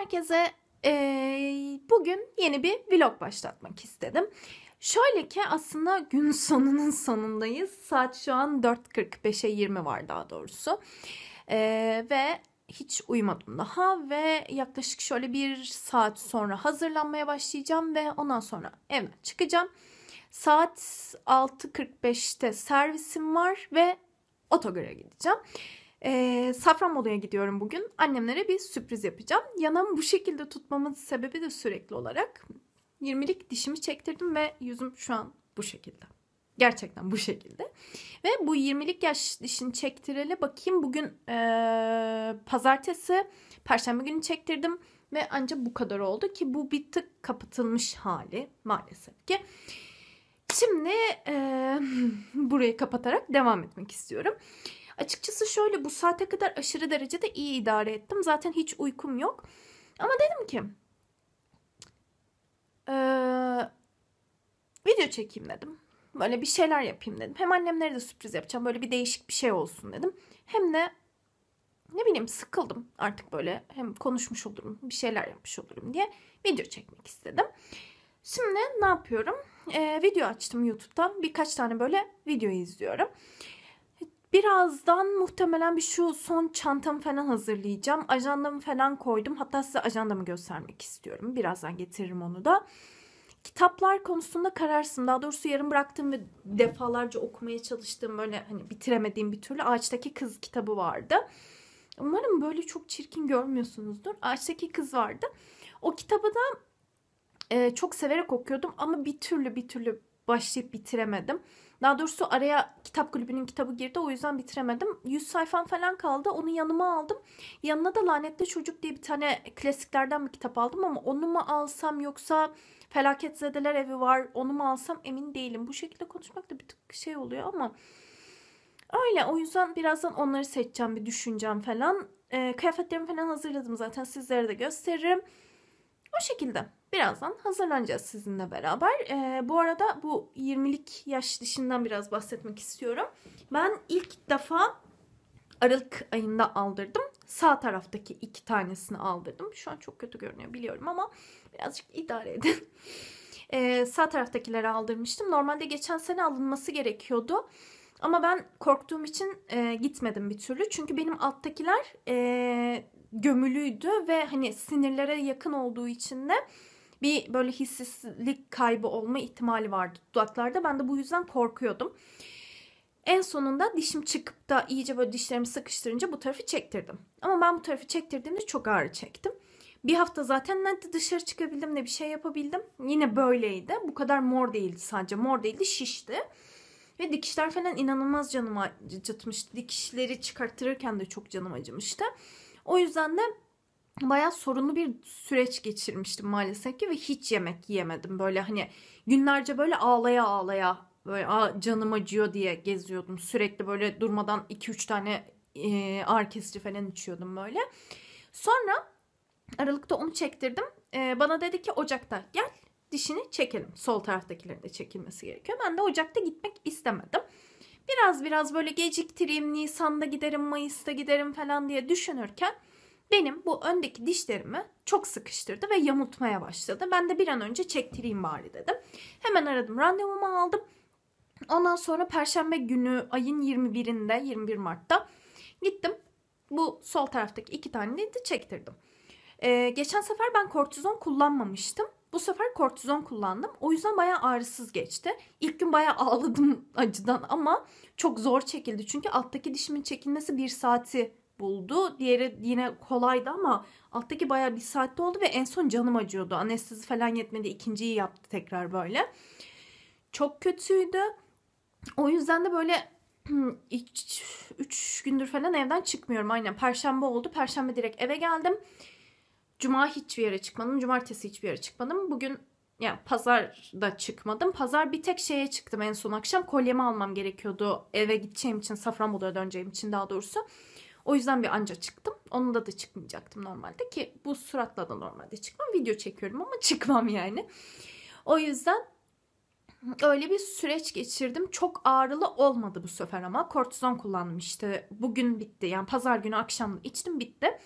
herkese e, bugün yeni bir vlog başlatmak istedim. Şöyle ki aslında gün sonunun sonundayız. Saat şu an 4.45'e 20 var daha doğrusu. E, ve hiç uyumadım daha ve yaklaşık şöyle bir saat sonra hazırlanmaya başlayacağım ve ondan sonra evden çıkacağım. Saat 6.45'te servisim var ve otogara gideceğim. E, ee, Safranbolu'ya gidiyorum bugün. Annemlere bir sürpriz yapacağım. Yanağımı bu şekilde tutmamın sebebi de sürekli olarak 20'lik dişimi çektirdim ve yüzüm şu an bu şekilde. Gerçekten bu şekilde. Ve bu 20'lik yaş dişini çektireli bakayım bugün e, pazartesi, perşembe günü çektirdim. Ve ancak bu kadar oldu ki bu bir tık kapatılmış hali maalesef ki. Şimdi e, burayı kapatarak devam etmek istiyorum. Açıkçası şöyle bu saate kadar aşırı derecede iyi idare ettim. Zaten hiç uykum yok. Ama dedim ki ee, video çekeyim dedim. Böyle bir şeyler yapayım dedim. Hem annemlere de sürpriz yapacağım. Böyle bir değişik bir şey olsun dedim. Hem de ne bileyim sıkıldım artık böyle hem konuşmuş olurum bir şeyler yapmış olurum diye video çekmek istedim. Şimdi ne yapıyorum? Ee, video açtım YouTube'da birkaç tane böyle video izliyorum. Birazdan muhtemelen bir şu son çantamı falan hazırlayacağım. Ajandamı falan koydum. Hatta size ajandamı göstermek istiyorum. Birazdan getiririm onu da. Kitaplar konusunda kararsın. Daha doğrusu yarım bıraktığım ve defalarca okumaya çalıştığım böyle hani bitiremediğim bir türlü Ağaçtaki Kız kitabı vardı. Umarım böyle çok çirkin görmüyorsunuzdur. Ağaçtaki Kız vardı. O kitabı da e, çok severek okuyordum ama bir türlü bir türlü başlayıp bitiremedim. Daha doğrusu araya kitap kulübünün kitabı girdi o yüzden bitiremedim. 100 sayfam falan kaldı onu yanıma aldım. Yanına da Lanetli Çocuk diye bir tane klasiklerden bir kitap aldım ama onu mu alsam yoksa Felaket Zedeler Evi var onu mu alsam emin değilim. Bu şekilde konuşmak da bir tık şey oluyor ama öyle o yüzden birazdan onları seçeceğim bir düşüneceğim falan. E, kıyafetlerimi falan hazırladım zaten sizlere de gösteririm. O şekilde. Birazdan hazırlanacağız sizinle beraber. Ee, bu arada bu 20'lik yaş dışından biraz bahsetmek istiyorum. Ben ilk defa Aralık ayında aldırdım. Sağ taraftaki iki tanesini aldırdım. Şu an çok kötü görünüyor biliyorum ama birazcık idare edin. Ee, sağ taraftakileri aldırmıştım. Normalde geçen sene alınması gerekiyordu. Ama ben korktuğum için e, gitmedim bir türlü. Çünkü benim alttakiler e, gömülüydü ve hani sinirlere yakın olduğu için de bir böyle hissizlik kaybı olma ihtimali vardı dudaklarda. Ben de bu yüzden korkuyordum. En sonunda dişim çıkıp da iyice böyle dişlerimi sıkıştırınca bu tarafı çektirdim. Ama ben bu tarafı çektirdiğimde çok ağrı çektim. Bir hafta zaten ne dışarı çıkabildim ne bir şey yapabildim. Yine böyleydi. Bu kadar mor değildi sadece. Mor değildi şişti. Ve dikişler falan inanılmaz canımı acıtmıştı. Dikişleri çıkarttırırken de çok canım acımıştı. O yüzden de bayağı sorunlu bir süreç geçirmiştim maalesef ki ve hiç yemek yiyemedim. Böyle hani günlerce böyle ağlaya ağlaya böyle Aa, canım acıyor diye geziyordum. Sürekli böyle durmadan 2-3 tane e, ağır kesici falan içiyordum böyle. Sonra Aralık'ta onu çektirdim. E, bana dedi ki Ocak'ta gel dişini çekelim. Sol taraftakilerin de çekilmesi gerekiyor. Ben de Ocak'ta gitmek istemedim. Biraz biraz böyle geciktireyim, Nisan'da giderim, Mayıs'ta giderim falan diye düşünürken benim bu öndeki dişlerimi çok sıkıştırdı ve yamultmaya başladı. Ben de bir an önce çektireyim bari dedim. Hemen aradım randevumu aldım. Ondan sonra perşembe günü ayın 21'inde 21 Mart'ta gittim. Bu sol taraftaki iki tane de çektirdim. Ee, geçen sefer ben kortizon kullanmamıştım. Bu sefer kortizon kullandım. O yüzden bayağı ağrısız geçti. İlk gün bayağı ağladım acıdan ama çok zor çekildi. Çünkü alttaki dişimin çekilmesi bir saati buldu. Diğeri yine kolaydı ama alttaki baya bir saatte oldu ve en son canım acıyordu. Anestezi falan yetmedi. ikinciyi yaptı tekrar böyle. Çok kötüydü. O yüzden de böyle 3 gündür falan evden çıkmıyorum. Aynen perşembe oldu. Perşembe direkt eve geldim. Cuma hiçbir yere çıkmadım. Cumartesi hiçbir yere çıkmadım. Bugün yani da çıkmadım. Pazar bir tek şeye çıktım en son akşam. Kolyemi almam gerekiyordu eve gideceğim için. Safranbolu'ya döneceğim için daha doğrusu. O yüzden bir anca çıktım. Onda da çıkmayacaktım normalde ki bu suratla da normalde çıkmam. Video çekiyorum ama çıkmam yani. O yüzden öyle bir süreç geçirdim. Çok ağrılı olmadı bu sefer ama. Kortizon kullandım işte. Bugün bitti. Yani pazar günü akşam içtim bitti.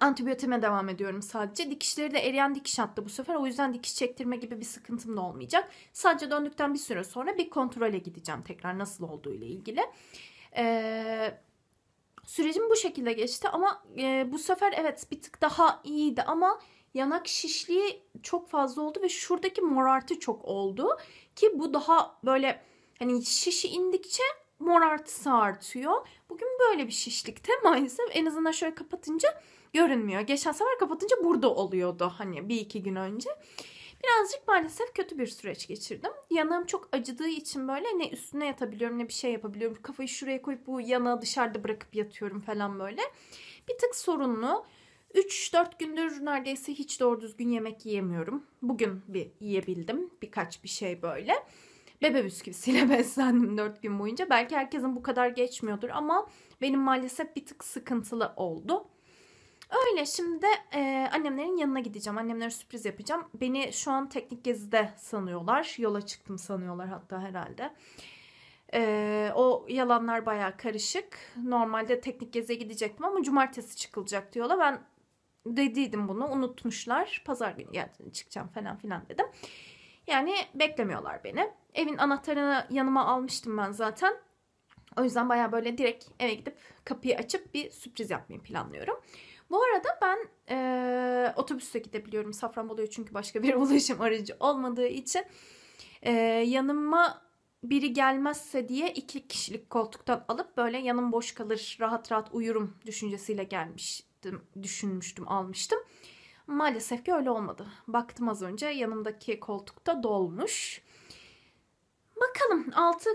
Antibiyotime devam ediyorum sadece. Dikişleri de eriyen dikiş attı bu sefer. O yüzden dikiş çektirme gibi bir sıkıntım da olmayacak. Sadece döndükten bir süre sonra bir kontrole gideceğim tekrar nasıl olduğu ile ilgili. Ee, Sürecim bu şekilde geçti ama e, bu sefer evet bir tık daha iyiydi ama yanak şişliği çok fazla oldu ve şuradaki morartı çok oldu ki bu daha böyle hani şişi indikçe morartısı artıyor. Bugün böyle bir şişlikte maalesef en azından şöyle kapatınca görünmüyor. Geçen sefer kapatınca burada oluyordu hani bir iki gün önce. Birazcık maalesef kötü bir süreç geçirdim. Yanağım çok acıdığı için böyle ne üstüne yatabiliyorum ne bir şey yapabiliyorum. Kafayı şuraya koyup bu yanağı dışarıda bırakıp yatıyorum falan böyle. Bir tık sorunlu. 3-4 gündür neredeyse hiç doğru düzgün yemek yiyemiyorum. Bugün bir yiyebildim. Birkaç bir şey böyle. Bebe bisküvisiyle beslendim 4 gün boyunca. Belki herkesin bu kadar geçmiyordur ama benim maalesef bir tık sıkıntılı oldu. Öyle şimdi de e, annemlerin yanına gideceğim. Annemlere sürpriz yapacağım. Beni şu an teknik gezide sanıyorlar. Yola çıktım sanıyorlar hatta herhalde. E, o yalanlar baya karışık. Normalde teknik geziye gidecektim ama cumartesi çıkılacak diyorlar. Ben dediydim bunu unutmuşlar. Pazar günü yani çıkacağım falan filan dedim. Yani beklemiyorlar beni. Evin anahtarını yanıma almıştım ben zaten. O yüzden baya böyle direkt eve gidip kapıyı açıp bir sürpriz yapmayı planlıyorum. Bu arada ben e, otobüste gidebiliyorum Safranbolu'ya çünkü başka bir ulaşım aracı olmadığı için. E, yanıma biri gelmezse diye iki kişilik koltuktan alıp böyle yanım boş kalır rahat rahat uyurum düşüncesiyle gelmiştim, düşünmüştüm, almıştım. Maalesef ki öyle olmadı. Baktım az önce yanımdaki koltukta dolmuş. Bakalım 6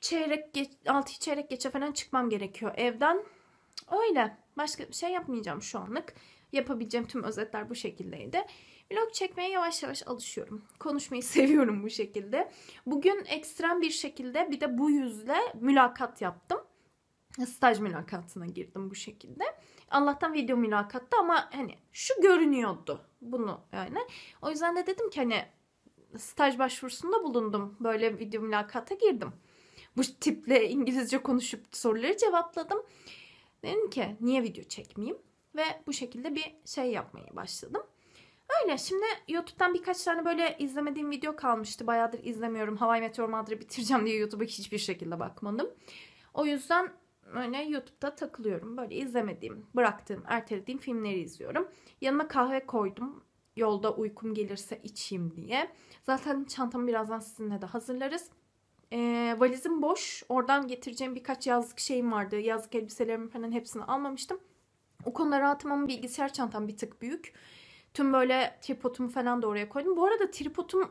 çeyrek geç, 6 çeyrek geçe falan çıkmam gerekiyor evden. Öyle. Başka bir şey yapmayacağım şu anlık. Yapabileceğim tüm özetler bu şekildeydi. Vlog çekmeye yavaş yavaş alışıyorum. Konuşmayı seviyorum bu şekilde. Bugün ekstrem bir şekilde bir de bu yüzle mülakat yaptım. Staj mülakatına girdim bu şekilde. Allah'tan video mülakatta ama hani şu görünüyordu bunu yani. O yüzden de dedim ki hani staj başvurusunda bulundum. Böyle video mülakata girdim. Bu tiple İngilizce konuşup soruları cevapladım. Dedim ki niye video çekmeyeyim? Ve bu şekilde bir şey yapmaya başladım. Öyle şimdi YouTube'dan birkaç tane böyle izlemediğim video kalmıştı. Bayağıdır izlemiyorum. Hawaii Meteor Madre bitireceğim diye YouTube'a hiçbir şekilde bakmadım. O yüzden öyle YouTube'da takılıyorum. Böyle izlemediğim, bıraktığım, ertelediğim filmleri izliyorum. Yanıma kahve koydum. Yolda uykum gelirse içeyim diye. Zaten çantamı birazdan sizinle de hazırlarız. E, valizim boş. Oradan getireceğim birkaç yazlık şeyim vardı. Yazlık elbiselerimi falan hepsini almamıştım. O konuda rahatım ama bilgisayar çantam bir tık büyük. Tüm böyle tripodumu falan da oraya koydum. Bu arada tripodum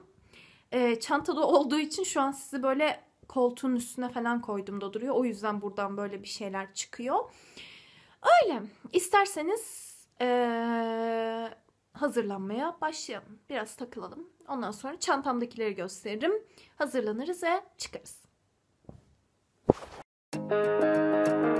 e, çantada olduğu için şu an sizi böyle koltuğun üstüne falan koydum da duruyor. O yüzden buradan böyle bir şeyler çıkıyor. Öyle. İsterseniz ee, hazırlanmaya başlayalım. Biraz takılalım. Ondan sonra çantamdakileri gösteririm. Hazırlanırız ve çıkarız. Müzik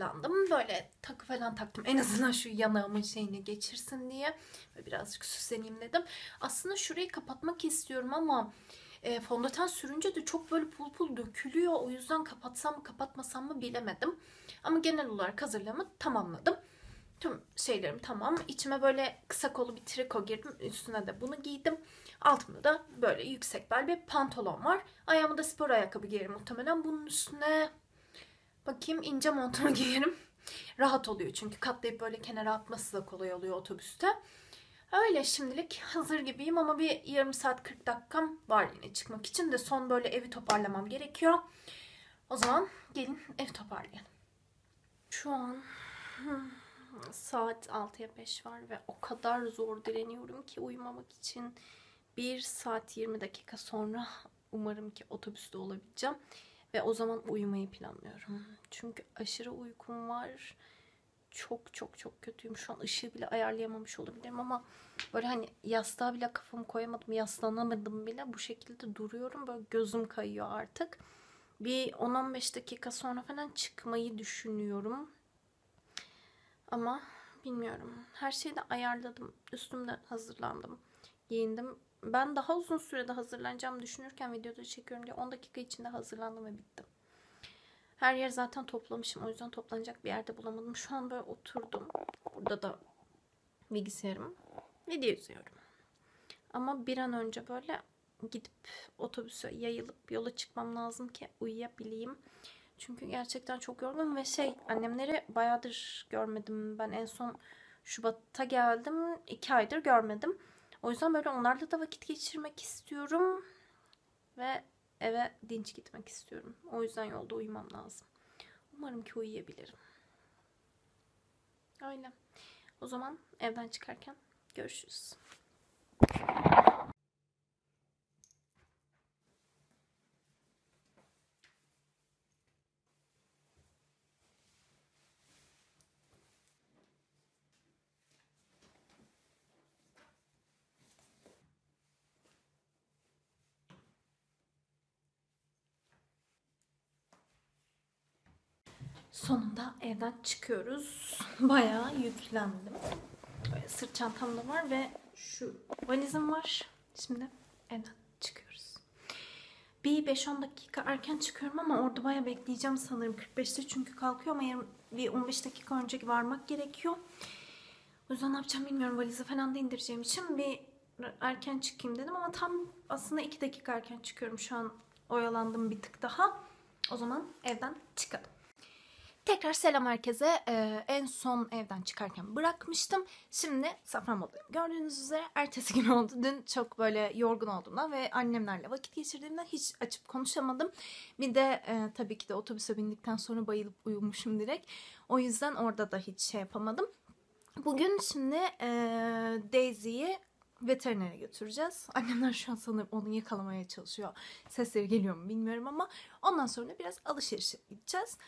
hazırlandım. Böyle takı falan taktım. En azından şu yanağımın şeyini geçirsin diye. Böyle birazcık süsleneyim dedim. Aslında şurayı kapatmak istiyorum ama e, fondöten sürünce de çok böyle pul pul dökülüyor. O yüzden kapatsam mı kapatmasam mı bilemedim. Ama genel olarak hazırlamı tamamladım. Tüm şeylerim tamam. İçime böyle kısa kolu bir triko girdim. Üstüne de bunu giydim. Altımda da böyle yüksek bel bir pantolon var. Ayağıma spor ayakkabı giyerim muhtemelen. Bunun üstüne Bakayım ince montumu giyerim. Rahat oluyor çünkü katlayıp böyle kenara atması da kolay oluyor otobüste. Öyle şimdilik hazır gibiyim ama bir yarım saat 40 dakikam var yine çıkmak için de son böyle evi toparlamam gerekiyor. O zaman gelin ev toparlayalım. Şu an hmm, saat 6'ya 5 var ve o kadar zor direniyorum ki uyumamak için 1 saat 20 dakika sonra umarım ki otobüste olabileceğim. Ve o zaman uyumayı planlıyorum. Çünkü aşırı uykum var. Çok çok çok kötüyüm. Şu an ışığı bile ayarlayamamış olabilirim ama böyle hani yastığa bile kafamı koyamadım. Yaslanamadım bile. Bu şekilde duruyorum. Böyle gözüm kayıyor artık. Bir 10-15 dakika sonra falan çıkmayı düşünüyorum. Ama bilmiyorum. Her şeyi de ayarladım. Üstümde hazırlandım. Giyindim ben daha uzun sürede hazırlanacağımı düşünürken videoda çekiyorum diye 10 dakika içinde hazırlandım ve bittim. Her yer zaten toplamışım. O yüzden toplanacak bir yerde bulamadım. Şu an böyle oturdum. Burada da bilgisayarım. Video izliyorum. Ama bir an önce böyle gidip otobüse yayılıp yola çıkmam lazım ki uyuyabileyim. Çünkü gerçekten çok yorgun ve şey annemleri bayağıdır görmedim. Ben en son Şubat'ta geldim. iki aydır görmedim. O yüzden böyle onlarla da vakit geçirmek istiyorum. Ve eve dinç gitmek istiyorum. O yüzden yolda uyumam lazım. Umarım ki uyuyabilirim. Öyle. O zaman evden çıkarken görüşürüz. Sonunda evden çıkıyoruz. Bayağı yüklendim. Böyle sırt çantam da var ve şu valizim var. Şimdi evden çıkıyoruz. Bir 5-10 dakika erken çıkıyorum ama orada bayağı bekleyeceğim sanırım. 45'te çünkü kalkıyor ama yarım, bir 15 dakika önce varmak gerekiyor. O yüzden ne yapacağım bilmiyorum. Valizi falan da indireceğim için bir erken çıkayım dedim ama tam aslında 2 dakika erken çıkıyorum. Şu an oyalandım bir tık daha. O zaman evden çıkalım. Tekrar selam herkese. Ee, en son evden çıkarken bırakmıştım. Şimdi Safranbolu'dayım. Gördüğünüz üzere ertesi gün oldu. Dün çok böyle yorgun olduğumdan ve annemlerle vakit geçirdiğimden hiç açıp konuşamadım. Bir de e, tabii ki de otobüse bindikten sonra bayılıp uyumuşum direkt. O yüzden orada da hiç şey yapamadım. Bugün şimdi e, Daisy'yi veterinere götüreceğiz. Annemler şu an sanırım onu yakalamaya çalışıyor. Sesleri geliyor mu bilmiyorum ama ondan sonra biraz alışveriş gideceğiz.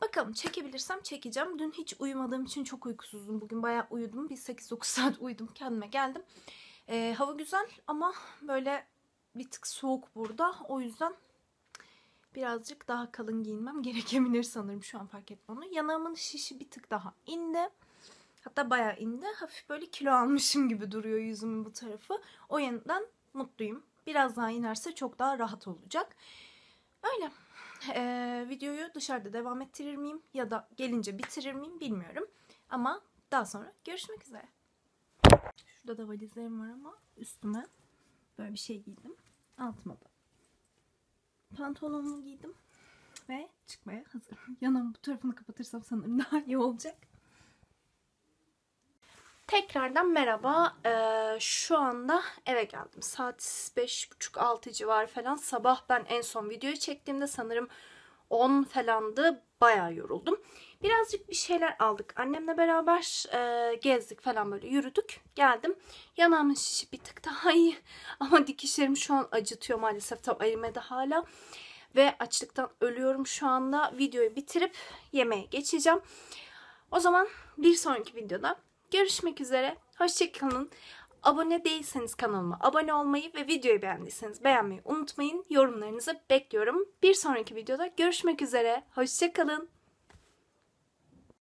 Bakalım çekebilirsem çekeceğim. Dün hiç uyumadığım için çok uykusuzdum. Bugün bayağı uyudum. Bir 8-9 saat uyudum. Kendime geldim. Ee, hava güzel ama böyle bir tık soğuk burada. O yüzden birazcık daha kalın giyinmem gerekebilir sanırım. Şu an fark ettim onu. Yanağımın şişi bir tık daha indi. Hatta bayağı indi. Hafif böyle kilo almışım gibi duruyor yüzümün bu tarafı. O yüzden mutluyum. Biraz daha inerse çok daha rahat olacak. Öyle e, videoyu dışarıda devam ettirir miyim ya da gelince bitirir miyim bilmiyorum. Ama daha sonra görüşmek üzere. Şurada da valizlerim var ama üstüme böyle bir şey giydim. Altıma da pantolonumu giydim ve çıkmaya hazırım. Yanağımın bu tarafını kapatırsam sanırım daha iyi olacak. Tekrardan merhaba. Ee, şu anda eve geldim. Saat 5.30-6 civar falan. Sabah ben en son videoyu çektiğimde sanırım 10 falandı. Bayağı yoruldum. Birazcık bir şeyler aldık. Annemle beraber e, gezdik falan böyle yürüdük. Geldim. Yanağımın şişi bir tık daha iyi. Ama dikişlerim şu an acıtıyor maalesef. Tam erimedi hala. Ve açlıktan ölüyorum şu anda. Videoyu bitirip yemeğe geçeceğim. O zaman bir sonraki videoda Görüşmek üzere. Hoşçakalın. Abone değilseniz kanalıma abone olmayı ve videoyu beğendiyseniz beğenmeyi unutmayın. Yorumlarınızı bekliyorum. Bir sonraki videoda görüşmek üzere. Hoşçakalın.